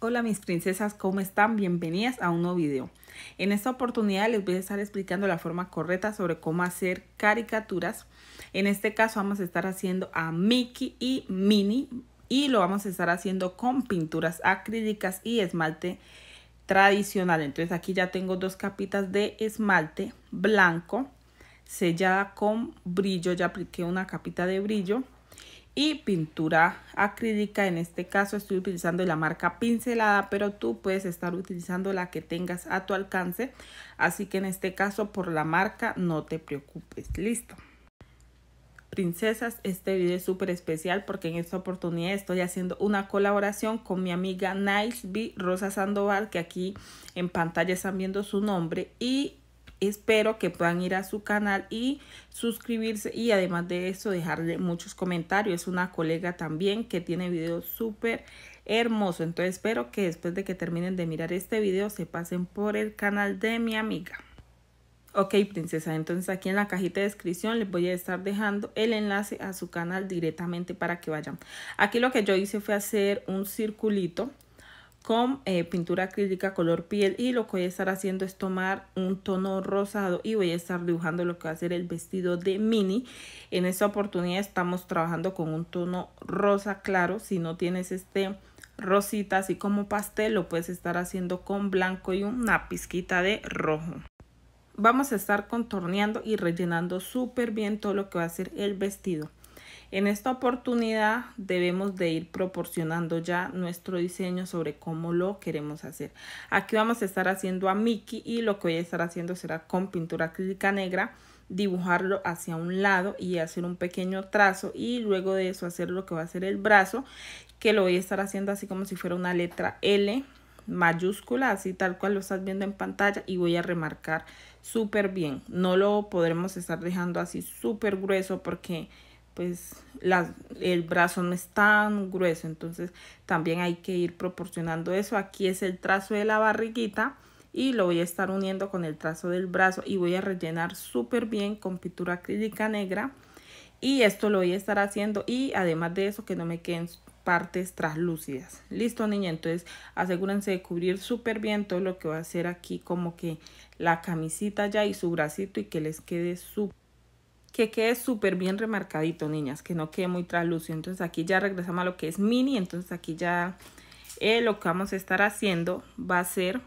Hola mis princesas, ¿cómo están? Bienvenidas a un nuevo video. En esta oportunidad les voy a estar explicando la forma correcta sobre cómo hacer caricaturas. En este caso vamos a estar haciendo a Mickey y Minnie y lo vamos a estar haciendo con pinturas acrílicas y esmalte tradicional. Entonces aquí ya tengo dos capitas de esmalte blanco sellada con brillo, ya apliqué una capita de brillo y pintura acrílica. En este caso estoy utilizando la marca pincelada, pero tú puedes estar utilizando la que tengas a tu alcance. Así que en este caso por la marca no te preocupes. Listo. Princesas, este video es súper especial porque en esta oportunidad estoy haciendo una colaboración con mi amiga Nice B Rosa Sandoval, que aquí en pantalla están viendo su nombre, y Espero que puedan ir a su canal y suscribirse y además de eso dejarle muchos comentarios. Es una colega también que tiene videos súper hermosos. Entonces espero que después de que terminen de mirar este video se pasen por el canal de mi amiga. Ok, princesa, entonces aquí en la cajita de descripción les voy a estar dejando el enlace a su canal directamente para que vayan. Aquí lo que yo hice fue hacer un circulito con eh, pintura acrílica color piel y lo que voy a estar haciendo es tomar un tono rosado y voy a estar dibujando lo que va a ser el vestido de mini en esta oportunidad estamos trabajando con un tono rosa claro si no tienes este rosita así como pastel lo puedes estar haciendo con blanco y una pizquita de rojo vamos a estar contorneando y rellenando súper bien todo lo que va a ser el vestido en esta oportunidad debemos de ir proporcionando ya nuestro diseño sobre cómo lo queremos hacer. Aquí vamos a estar haciendo a Mickey y lo que voy a estar haciendo será con pintura acrílica negra dibujarlo hacia un lado y hacer un pequeño trazo y luego de eso hacer lo que va a ser el brazo que lo voy a estar haciendo así como si fuera una letra L mayúscula, así tal cual lo estás viendo en pantalla y voy a remarcar súper bien. No lo podremos estar dejando así súper grueso porque pues el brazo no es tan grueso, entonces también hay que ir proporcionando eso. Aquí es el trazo de la barriguita y lo voy a estar uniendo con el trazo del brazo y voy a rellenar súper bien con pintura acrílica negra y esto lo voy a estar haciendo y además de eso que no me queden partes traslúcidas listo niña entonces asegúrense de cubrir súper bien todo lo que va a hacer aquí como que la camisita ya y su bracito y que les quede súper que quede súper bien remarcadito, niñas, que no quede muy traslúcido. Entonces aquí ya regresamos a lo que es mini, entonces aquí ya eh, lo que vamos a estar haciendo va a ser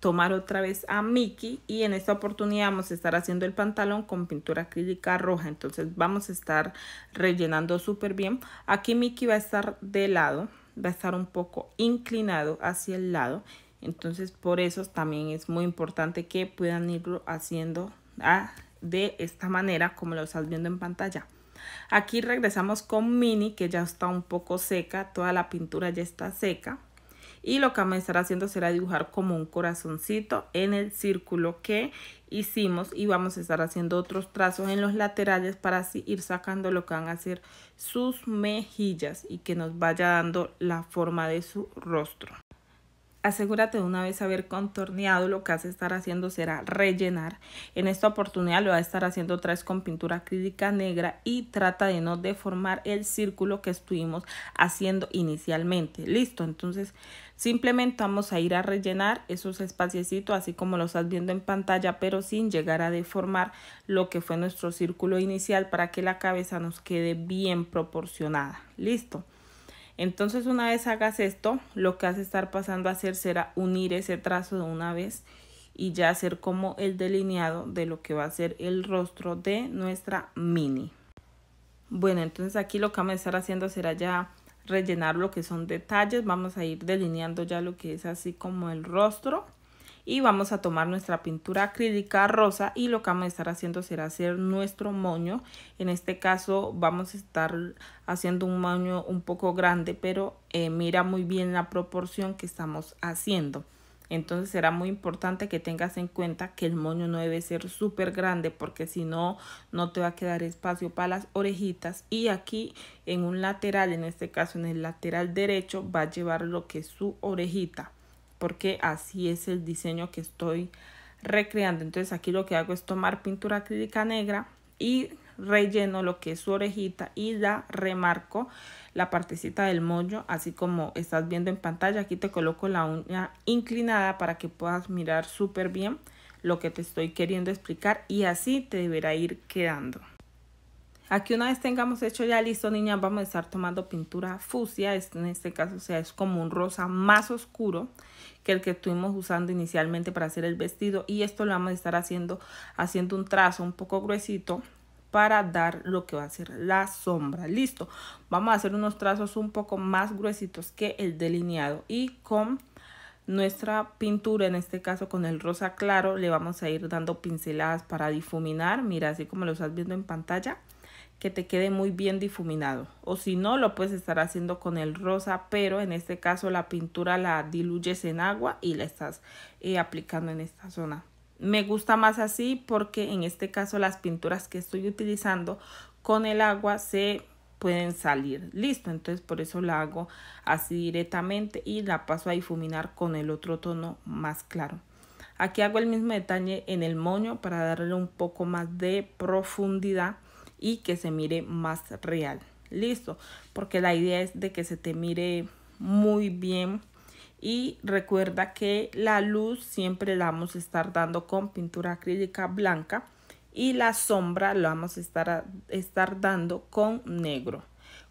tomar otra vez a Mickey y en esta oportunidad vamos a estar haciendo el pantalón con pintura acrílica roja entonces vamos a estar rellenando súper bien aquí Mickey va a estar de lado va a estar un poco inclinado hacia el lado entonces por eso también es muy importante que puedan irlo haciendo a de esta manera como lo estás viendo en pantalla. Aquí regresamos con mini que ya está un poco seca, toda la pintura ya está seca. Y lo que vamos a estar haciendo será dibujar como un corazoncito en el círculo que hicimos y vamos a estar haciendo otros trazos en los laterales para así ir sacando lo que van a ser sus mejillas y que nos vaya dando la forma de su rostro. Asegúrate de una vez haber contorneado lo que vas a estar haciendo será rellenar. En esta oportunidad lo vas a estar haciendo otra vez con pintura acrílica negra y trata de no deformar el círculo que estuvimos haciendo inicialmente. Listo, entonces simplemente vamos a ir a rellenar esos espaciecitos así como los estás viendo en pantalla pero sin llegar a deformar lo que fue nuestro círculo inicial para que la cabeza nos quede bien proporcionada. Listo. Entonces una vez hagas esto, lo que vas a estar pasando a hacer será unir ese trazo de una vez y ya hacer como el delineado de lo que va a ser el rostro de nuestra mini. Bueno, entonces aquí lo que vamos a estar haciendo será ya rellenar lo que son detalles. Vamos a ir delineando ya lo que es así como el rostro y vamos a tomar nuestra pintura acrílica rosa y lo que vamos a estar haciendo será hacer nuestro moño. En este caso vamos a estar haciendo un moño un poco grande, pero eh, mira muy bien la proporción que estamos haciendo. Entonces será muy importante que tengas en cuenta que el moño no debe ser súper grande porque si no, no te va a quedar espacio para las orejitas. Y aquí en un lateral, en este caso en el lateral derecho, va a llevar lo que es su orejita porque así es el diseño que estoy recreando. Entonces aquí lo que hago es tomar pintura acrílica negra y relleno lo que es su orejita y la remarco la partecita del mollo. así como estás viendo en pantalla aquí te coloco la uña inclinada para que puedas mirar súper bien lo que te estoy queriendo explicar y así te deberá ir quedando Aquí una vez tengamos hecho ya listo, niña, vamos a estar tomando pintura fucsia. en este caso, sea, es como un rosa más oscuro que el que estuvimos usando inicialmente para hacer el vestido. Y esto lo vamos a estar haciendo, haciendo un trazo un poco gruesito para dar lo que va a ser la sombra. Listo. Vamos a hacer unos trazos un poco más gruesitos que el delineado. Y con nuestra pintura, en este caso con el rosa claro, le vamos a ir dando pinceladas para difuminar. Mira, así como lo estás viendo en pantalla que te quede muy bien difuminado. O si no, lo puedes estar haciendo con el rosa, pero en este caso la pintura la diluyes en agua y la estás eh, aplicando en esta zona. Me gusta más así porque en este caso las pinturas que estoy utilizando con el agua se pueden salir. Listo, entonces por eso la hago así directamente y la paso a difuminar con el otro tono más claro. Aquí hago el mismo detalle en el moño para darle un poco más de profundidad y que se mire más real. Listo, porque la idea es de que se te mire muy bien y recuerda que la luz siempre la vamos a estar dando con pintura acrílica blanca y la sombra la vamos a estar, a estar dando con negro.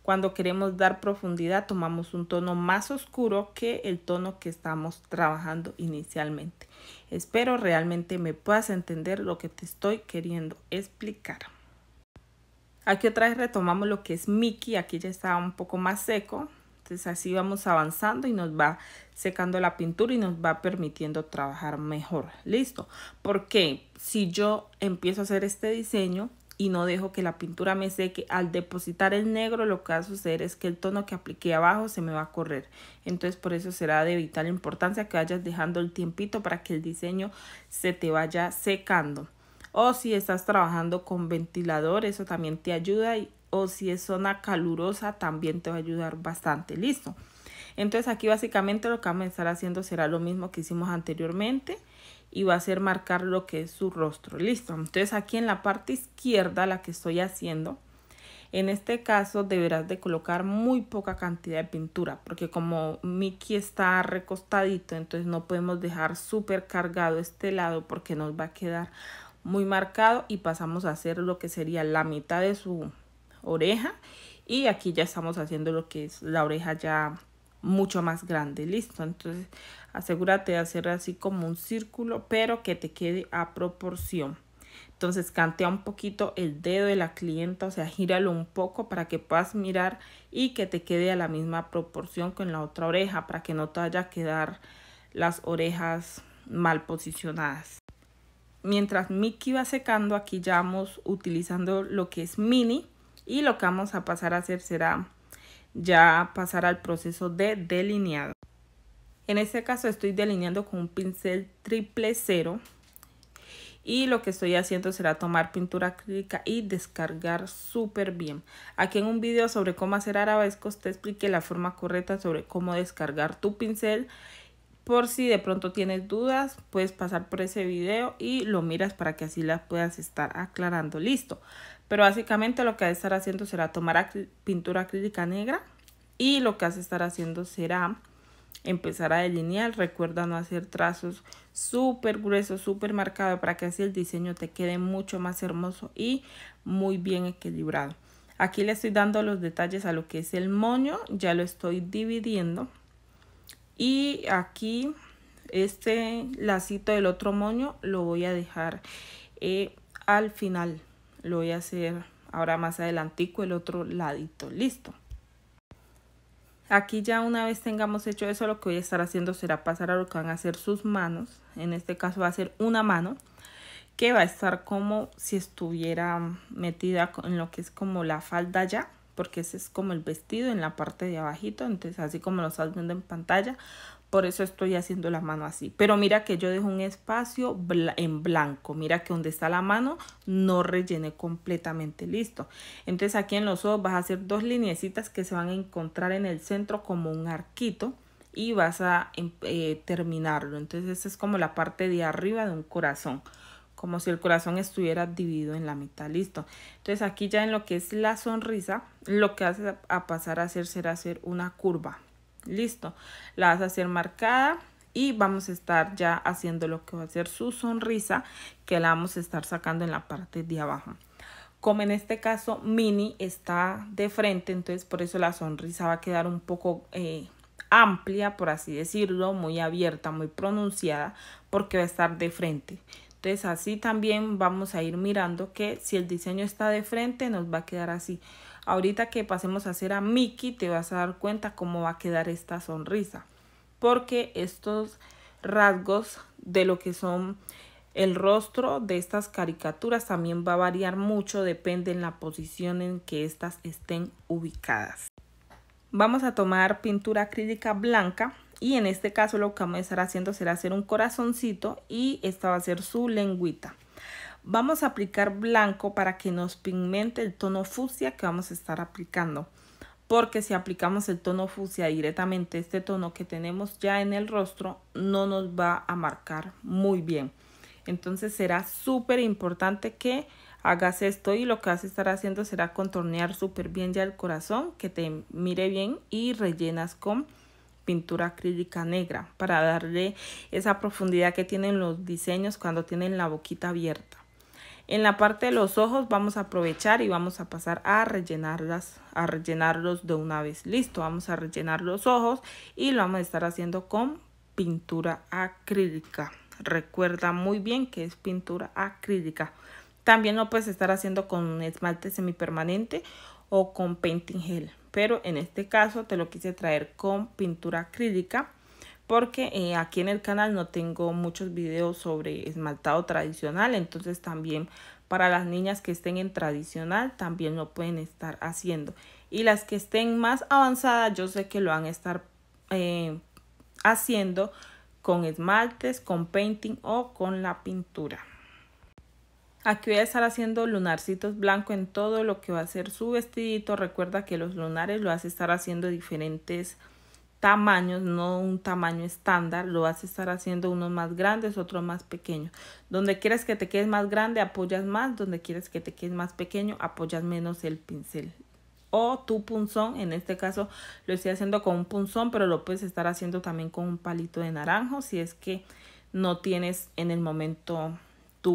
Cuando queremos dar profundidad tomamos un tono más oscuro que el tono que estamos trabajando inicialmente. Espero realmente me puedas entender lo que te estoy queriendo explicar. Aquí otra vez retomamos lo que es Mickey, aquí ya está un poco más seco. Entonces así vamos avanzando y nos va secando la pintura y nos va permitiendo trabajar mejor. Listo, porque si yo empiezo a hacer este diseño y no dejo que la pintura me seque, al depositar el negro lo que va a suceder es que el tono que apliqué abajo se me va a correr. Entonces por eso será de vital importancia que vayas dejando el tiempito para que el diseño se te vaya secando. O si estás trabajando con ventilador, eso también te ayuda. Y, o si es zona calurosa, también te va a ayudar bastante. Listo. Entonces aquí básicamente lo que vamos a estar haciendo será lo mismo que hicimos anteriormente y va a ser marcar lo que es su rostro. Listo. Entonces aquí en la parte izquierda, la que estoy haciendo, en este caso deberás de colocar muy poca cantidad de pintura porque como Mickey está recostadito, entonces no podemos dejar súper cargado este lado porque nos va a quedar muy marcado y pasamos a hacer lo que sería la mitad de su oreja y aquí ya estamos haciendo lo que es la oreja ya mucho más grande listo entonces asegúrate de hacer así como un círculo pero que te quede a proporción entonces cantea un poquito el dedo de la clienta, o sea, gíralo un poco para que puedas mirar y que te quede a la misma proporción con la otra oreja para que no te vaya a quedar las orejas mal posicionadas mientras Mickey va secando, aquí ya vamos utilizando lo que es mini y lo que vamos a pasar a hacer será ya pasar al proceso de delineado. En este caso estoy delineando con un pincel triple cero y lo que estoy haciendo será tomar pintura acrílica y descargar súper bien. Aquí en un video sobre cómo hacer arabescos te expliqué la forma correcta sobre cómo descargar tu pincel por si de pronto tienes dudas, puedes pasar por ese video y lo miras para que así las puedas estar aclarando. Listo. Pero básicamente lo que vas a estar haciendo será tomar pintura acrílica negra y lo que vas a estar haciendo será empezar a delinear. Recuerda no hacer trazos súper gruesos, súper marcados para que así el diseño te quede mucho más hermoso y muy bien equilibrado. Aquí le estoy dando los detalles a lo que es el moño, ya lo estoy dividiendo y aquí este lacito del otro moño lo voy a dejar eh, al final lo voy a hacer ahora más adelantico el otro ladito listo aquí ya una vez tengamos hecho eso lo que voy a estar haciendo será pasar a lo que van a hacer sus manos en este caso va a ser una mano que va a estar como si estuviera metida en lo que es como la falda ya porque ese es como el vestido en la parte de abajito, entonces así como lo estás viendo en pantalla, por eso estoy haciendo la mano así. Pero mira que yo dejo un espacio en blanco. Mira que donde está la mano no rellene completamente. Listo. Entonces aquí en los ojos vas a hacer dos lineecitas que se van a encontrar en el centro como un arquito. Y vas a em, eh, terminarlo. Entonces esa es como la parte de arriba de un corazón como si el corazón estuviera dividido en la mitad, listo. Entonces aquí ya en lo que es la sonrisa, lo que hace a pasar a hacer será hacer una curva, listo. La vas a hacer marcada y vamos a estar ya haciendo lo que va a ser su sonrisa, que la vamos a estar sacando en la parte de abajo. Como en este caso Mini está de frente, entonces por eso la sonrisa va a quedar un poco... Eh, amplia, por así decirlo, muy abierta, muy pronunciada, porque va a estar de frente. Entonces así también vamos a ir mirando que si el diseño está de frente nos va a quedar así. Ahorita que pasemos a hacer a Mickey te vas a dar cuenta cómo va a quedar esta sonrisa. Porque estos rasgos de lo que son el rostro de estas caricaturas también va a variar mucho, depende en la posición en que estas estén ubicadas. Vamos a tomar pintura acrílica blanca y en este caso lo que vamos a estar haciendo será hacer un corazoncito y esta va a ser su lengüita. Vamos a aplicar blanco para que nos pigmente el tono fucsia que vamos a estar aplicando. Porque si aplicamos el tono fucsia directamente, este tono que tenemos ya en el rostro, no nos va a marcar muy bien. Entonces será súper importante que hagas esto y lo que vas a estar haciendo será contornear súper bien ya el corazón, que te mire bien y rellenas con pintura acrílica negra para darle esa profundidad que tienen los diseños cuando tienen la boquita abierta. En la parte de los ojos vamos a aprovechar y vamos a pasar a rellenarlas, a rellenarlos de una vez. Listo, vamos a rellenar los ojos y lo vamos a estar haciendo con pintura acrílica. Recuerda muy bien que es pintura acrílica. También lo puedes estar haciendo con esmalte semipermanente o con painting gel pero en este caso te lo quise traer con pintura acrílica porque eh, aquí en el canal no tengo muchos videos sobre esmaltado tradicional, entonces también para las niñas que estén en tradicional también lo pueden estar haciendo. Y las que estén más avanzadas yo sé que lo van a estar eh, haciendo con esmaltes, con painting o con la pintura. Aquí voy a estar haciendo lunarcitos blanco en todo lo que va a ser su vestidito. Recuerda que los lunares lo vas a estar haciendo diferentes tamaños, no un tamaño estándar, lo vas a estar haciendo unos más grandes, otros más pequeños. Donde quieres que te quedes más grande, apoyas más, donde quieres que te quedes más pequeño, apoyas menos el pincel. O tu punzón, en este caso lo estoy haciendo con un punzón, pero lo puedes estar haciendo también con un palito de naranjo si es que no tienes en el momento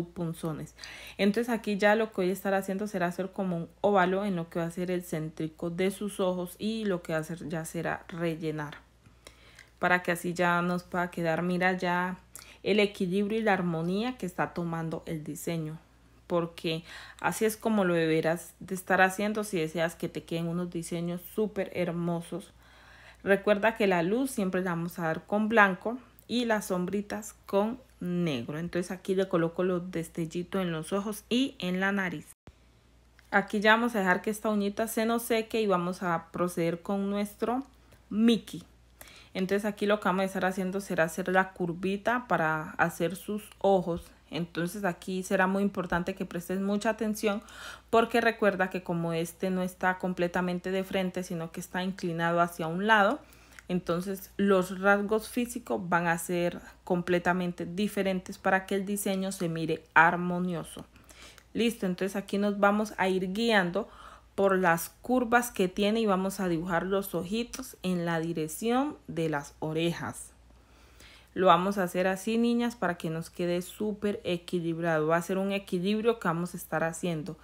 punzones. Entonces aquí ya lo que voy a estar haciendo será hacer como un óvalo en lo que va a ser el céntrico de sus ojos y lo que va a hacer ya será rellenar. Para que así ya nos pueda quedar, mira ya el equilibrio y la armonía que está tomando el diseño. Porque así es como lo deberás de estar haciendo si deseas que te queden unos diseños súper hermosos. Recuerda que la luz siempre la vamos a dar con blanco y las sombritas con negro. Entonces aquí le coloco los destellitos en los ojos y en la nariz. Aquí ya vamos a dejar que esta uñita se nos seque y vamos a proceder con nuestro Mickey. Entonces aquí lo que vamos a estar haciendo será hacer la curvita para hacer sus ojos. Entonces aquí será muy importante que prestes mucha atención porque recuerda que como este no está completamente de frente sino que está inclinado hacia un lado, entonces los rasgos físicos van a ser completamente diferentes para que el diseño se mire armonioso. Listo, entonces aquí nos vamos a ir guiando por las curvas que tiene y vamos a dibujar los ojitos en la dirección de las orejas. Lo vamos a hacer así, niñas, para que nos quede súper equilibrado. Va a ser un equilibrio que vamos a estar haciendo.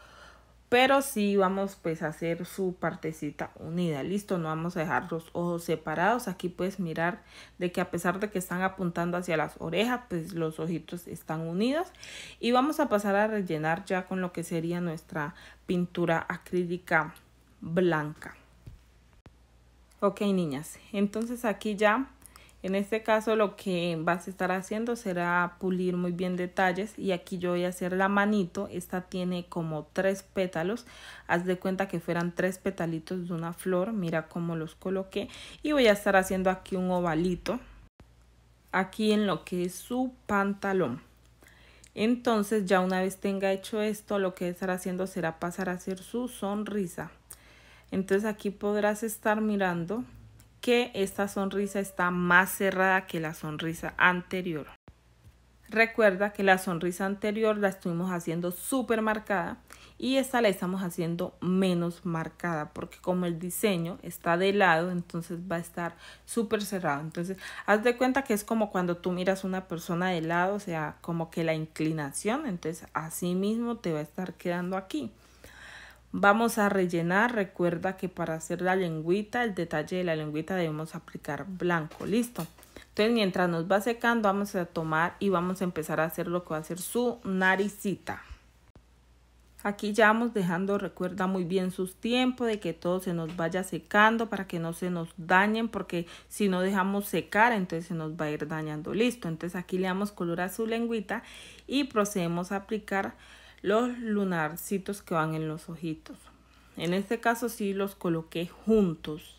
Pero sí vamos pues a hacer su partecita unida, listo, no vamos a dejar los ojos separados. Aquí puedes mirar de que a pesar de que están apuntando hacia las orejas, pues los ojitos están unidos. Y vamos a pasar a rellenar ya con lo que sería nuestra pintura acrílica blanca. Ok, niñas, entonces aquí ya en este caso lo que vas a estar haciendo será pulir muy bien detalles y aquí yo voy a hacer la manito. Esta tiene como tres pétalos. Haz de cuenta que fueran tres petalitos de una flor. Mira cómo los coloqué y voy a estar haciendo aquí un ovalito. Aquí en lo que es su pantalón. Entonces ya una vez tenga hecho esto lo que estará estar haciendo será pasar a hacer su sonrisa. Entonces aquí podrás estar mirando que esta sonrisa está más cerrada que la sonrisa anterior. Recuerda que la sonrisa anterior la estuvimos haciendo súper marcada y esta la estamos haciendo menos marcada porque como el diseño está de lado entonces va a estar súper cerrado entonces haz de cuenta que es como cuando tú miras una persona de lado o sea como que la inclinación entonces así mismo te va a estar quedando aquí Vamos a rellenar, recuerda que para hacer la lengüita, el detalle de la lengüita debemos aplicar blanco, listo. Entonces mientras nos va secando vamos a tomar y vamos a empezar a hacer lo que va a ser su naricita. Aquí ya vamos dejando, recuerda muy bien sus tiempos de que todo se nos vaya secando para que no se nos dañen porque si no dejamos secar entonces se nos va a ir dañando. Listo, entonces aquí le damos color a su lengüita y procedemos a aplicar los lunarcitos que van en los ojitos. En este caso sí los coloqué juntos.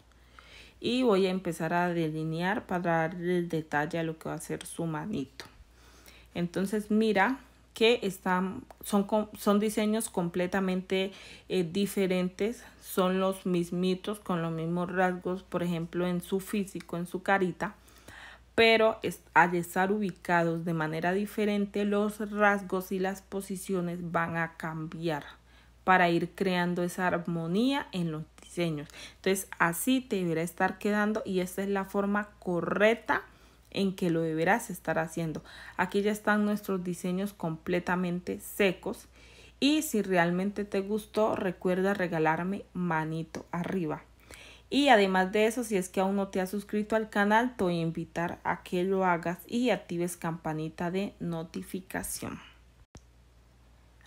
Y voy a empezar a delinear para darle el detalle a lo que va a ser su manito. Entonces mira que están, son, son diseños completamente eh, diferentes. Son los mismitos con los mismos rasgos, por ejemplo, en su físico, en su carita pero al estar ubicados de manera diferente, los rasgos y las posiciones van a cambiar para ir creando esa armonía en los diseños. Entonces, así te deberá estar quedando y esta es la forma correcta en que lo deberás estar haciendo. Aquí ya están nuestros diseños completamente secos y si realmente te gustó, recuerda regalarme manito arriba. Y además de eso, si es que aún no te has suscrito al canal, te voy a invitar a que lo hagas y actives campanita de notificación.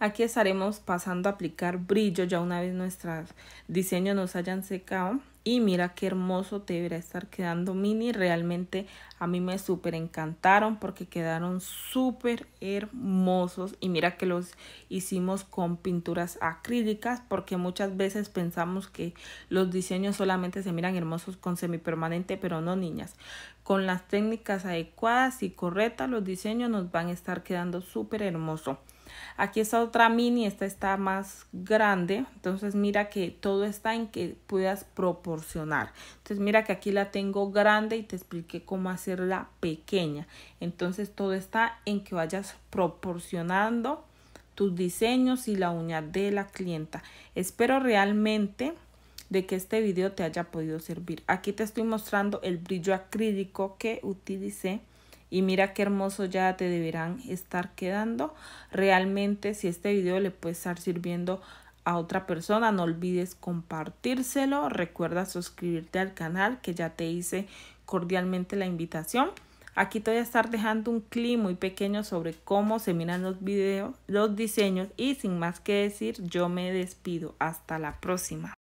Aquí estaremos pasando a aplicar brillo ya una vez nuestros diseños nos hayan secado. Y mira qué hermoso te deberá estar quedando mini. Realmente a mí me súper encantaron porque quedaron súper hermosos. Y mira que los hicimos con pinturas acrílicas porque muchas veces pensamos que los diseños solamente se miran hermosos con semipermanente, pero no niñas. Con las técnicas adecuadas y correctas los diseños nos van a estar quedando súper hermosos. Aquí está otra mini, esta está más grande. Entonces mira que todo está en que puedas proporcionar. Entonces mira que aquí la tengo grande y te expliqué cómo hacerla pequeña. Entonces todo está en que vayas proporcionando tus diseños y la uña de la clienta. Espero realmente de que este video te haya podido servir. Aquí te estoy mostrando el brillo acrílico que utilicé y mira qué hermoso ya te deberán estar quedando. Realmente si este video le puede estar sirviendo a otra persona, no olvides compartírselo. Recuerda suscribirte al canal que ya te hice cordialmente la invitación. Aquí te voy a estar dejando un clip muy pequeño sobre cómo se miran los videos, los diseños y sin más que decir, yo me despido. Hasta la próxima.